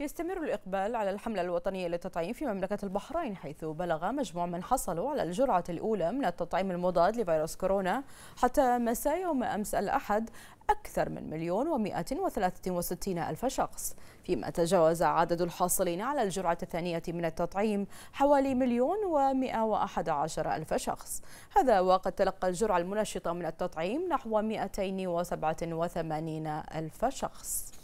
يستمر الإقبال على الحملة الوطنية للتطعيم في مملكة البحرين حيث بلغ مجموع من حصلوا على الجرعة الأولى من التطعيم المضاد لفيروس كورونا حتى مساء يوم أمس الأحد أكثر من مليون ومائة وثلاثة وستين ألف شخص فيما تجاوز عدد الحاصلين على الجرعة الثانية من التطعيم حوالي مليون ومائة وأحد عشر ألف شخص هذا وقد تلقى الجرعة المنشطة من التطعيم نحو وثمانين ألف شخص